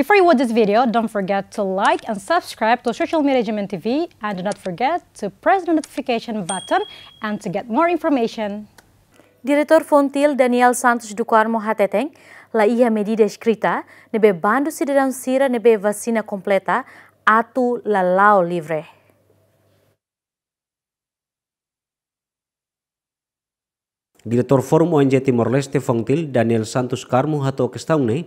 Before you watch this video, don't forget to like and subscribe to Social Media Management TV and do not forget to press the notification button and to get more information. Direktur Fontil Daniel Santos Dukarmo Hateteng, la iha medida escrita nebe bando se sira nebe vacina completa atu la lao livre. Direktur Forum ONG Timor Leste Fontil Daniel Santos Carmo hato kestaune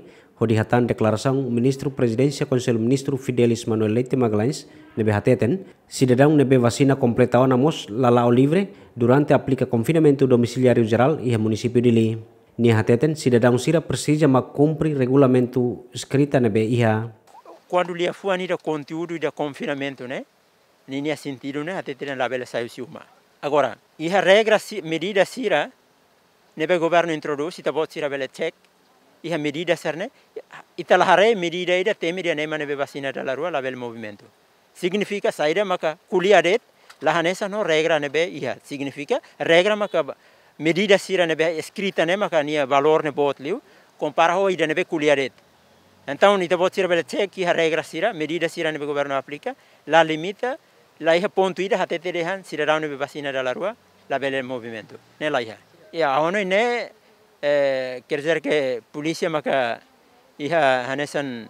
hatan deklarasang ministru presidensia konsel ministru Fidelis Manuel Leite Magalhães nebe hateten, sidadang nebe vacina completao namos lalao livre durante aplica confinamento domiciliario geral iha município Dili Lee Ni hateten, sidadang sira persija ma kumpri regulamento escrita nebe iha. Quando lhe afuani kontiudu conteúdo da confinamento, ni ni sentido, ne Hateten la bela saiu siuma. Agora, iha regra, si, medida sira, nebe governo introdusi ita sira bela check, iha medida serne itala hare medida ida te ne mane bebasina dalla rua la movimento significa saira maka kulia det lahanesa no regra ne be iha significa regra maka medida sira ne be escrita ne maka nia valor ne bot liu compara ho ida ne be kulia det então ita bot sira bele check iha regra sira medida sira ne be governo aplica la limita la iha pontu ida hatete dehan sira raune bebasina dalla rua la movimento ne la iha ya ono ne kerjerke eh, polícia maka iha hanesan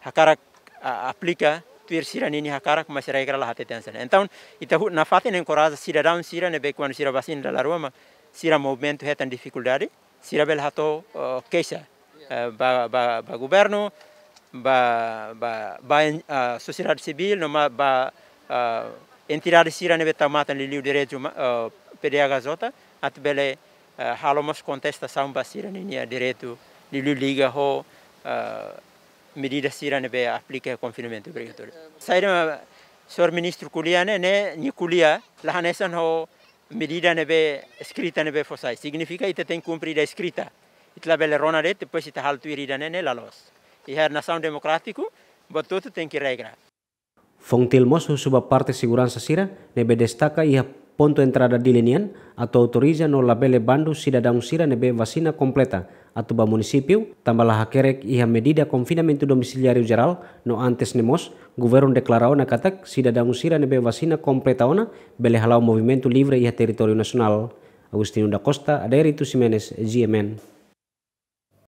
hakarak aplica tuir sira nini hakarak igra la hate tensan então itahu na nen encoraja sira down sira ne bekwan sira basin da ma sira movimento hetan dificuldade sira bel hato queixa eh, ba ba ba governo ba ba ba sociedade civil ma ba entidade sira ne betamata li direito gazota at bele uh, eh, halomos contestação basira ninia direito de liga ho eh, medida sira nebe aplica confinamento obrigatório saíram senhor ministro Kuliane né ni Kulia lahanesan ho medida nebe escrita nebe fosai significa ite tem cumprida escrita itla bele ronaret depois ite haltu irida né lalos e a nação democrático botou tem que regra Fontilmos suba parte segurança sira nebe destaca e ponto entrada di linian atau autoriza no labele bandu sida sira nebe vasina completa atau ba munisipiu tambalah hakerek iha medida confinamento domiciliario geral no antes nemos governo deklarau na katak sida sira nebe vasina completa ona bele halau movimento livre iha teritorio nasional Agustinu da Costa, Aderito Simenes, GMN.